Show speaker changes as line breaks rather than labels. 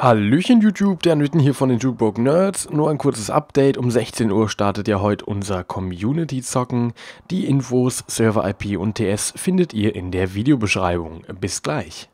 Hallöchen YouTube, der Nütten hier von den Jukebox Nerds. Nur ein kurzes Update. Um 16 Uhr startet ja heute unser Community-Zocken. Die Infos, Server-IP und TS findet ihr in der Videobeschreibung. Bis gleich.